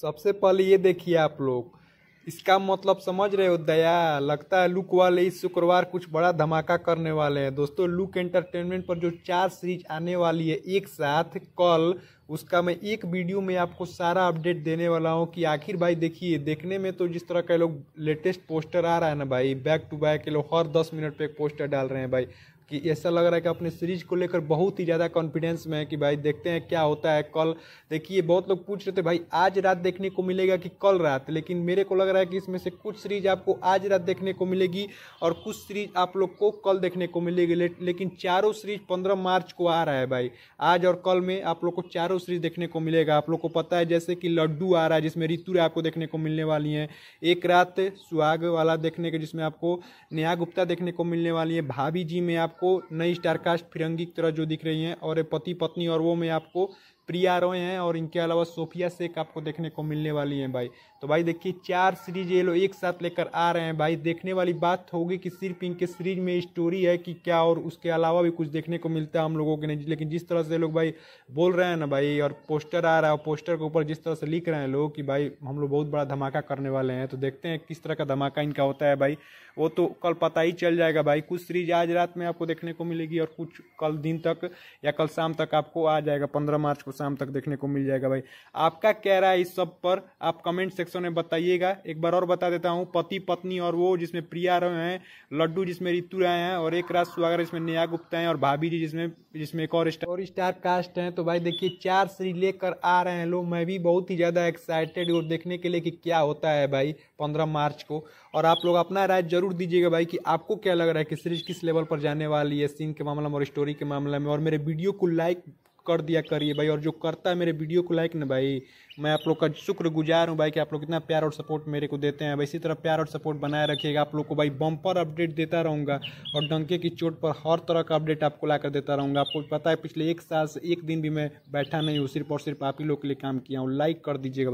सबसे पहले ये देखिए आप लोग इसका मतलब समझ रहे हो दया लगता है लुक वाले इस शुक्रवार कुछ बड़ा धमाका करने वाले हैं दोस्तों लुक एंटरटेनमेंट पर जो चार सीरीज आने वाली है एक साथ कल उसका मैं एक वीडियो में आपको सारा अपडेट देने वाला हूँ कि आखिर भाई देखिए देखने में तो जिस तरह का लोग लेटेस्ट पोस्टर आ रहा है ना भाई बैक टू बैक के लोग हर दस मिनट पर एक पोस्टर डाल रहे हैं भाई कि ऐसा लग रहा है कि अपने सीरीज को लेकर बहुत ही ज़्यादा कॉन्फिडेंस में है कि भाई देखते हैं क्या होता है कल देखिए बहुत लोग पूछ रहे थे भाई आज रात देखने को मिलेगा कि कल रात लेकिन मेरे को लग रहा है कि इसमें से कुछ सीरीज आपको आज रात देखने को मिलेगी और कुछ सीरीज आप लोग को कल देखने को मिलेगी ले, लेकिन चारों सीरीज पंद्रह मार्च को आ रहा है भाई आज और कल में आप लोग को चारों सीरीज देखने को मिलेगा आप लोग को पता है जैसे कि लड्डू आ रहा है जिसमें ऋतु आपको देखने को मिलने वाली हैं एक रात सुहाग वाला देखने के जिसमें आपको नेहा गुप्ता देखने को मिलने वाली है भाभी जी में आप आपको नई स्टारकास्ट फिरंगी की तरह जो दिख रही हैं और पति पत्नी और वो में आपको प्रिया रॉय हैं और इनके अलावा सोफिया शेख आपको देखने को मिलने वाली हैं भाई तो भाई देखिए चार सीरीज ये लोग एक साथ लेकर आ रहे हैं भाई देखने वाली बात होगी कि सिर्फ इनके सीरीज में स्टोरी है कि क्या और उसके अलावा भी कुछ देखने को मिलता है हम लोगों के नहीं लेकिन जिस तरह से लोग भाई बोल रहे हैं ना भाई और पोस्टर आ रहा है पोस्टर के ऊपर जिस तरह से लिख रहे हैं लोग कि भाई हम लोग बहुत बड़ा धमाका करने वाले हैं तो देखते हैं किस तरह का धमाका इनका होता है भाई वो तो कल पता ही चल जाएगा भाई कुछ सीरीज आज रात में आपको देखने को मिलेगी और कुछ कल दिन तक या कल शाम तक आपको आ जाएगा पंद्रह मार्च को शाम तक देखने को मिल जाएगा भाई आपका कह रहा है इस सब पर आप कमेंट सेक्शन में बताइएगा एक बार और बता देता हूँ पति पत्नी और वो जिसमें प्रिया रहे हैं लड्डू जिसमें रितु रहे हैं और एक राज स्वागर जिसमें नेहा गुप्ता है और भाभी जी जिसमें जिसमें एक और स्टार और स्टार कास्ट है तो भाई देखिए चार श्री लेकर आ रहे हैं लोग मैं भी बहुत ही ज़्यादा एक्साइटेड हूँ देखने के लिए कि क्या होता है भाई पंद्रह मार्च को और आप लोग अपना राय जरूर दीजिएगा भाई कि आपको क्या लग रहा है कि सीरीज किस लेवल पर जाने वाली है सीन के मामले में और स्टोरी के मामले में और मेरे वीडियो को लाइक कर दिया करिए भाई और जो करता है मेरे वीडियो को लाइक ना भाई मैं आप लोग का शुक्रगुजार हूँ भाई कि आप लोग इतना प्यार और सपोर्ट मेरे को देते हैं भाई इसी तरह प्यार और सपोर्ट बनाए रखिएगा आप लोग को भाई बम्पर अपडेट देता रहूँगा और डंके की चोट पर हर तरह का अपडेट आपको ला कर देता रहूँगा आपको पता है पिछले एक साल से एक दिन भी मैं बैठा नहीं हूँ सिर्फ और सिर्फ आप ही लोग के लिए काम किया हूँ लाइक कर दीजिएगा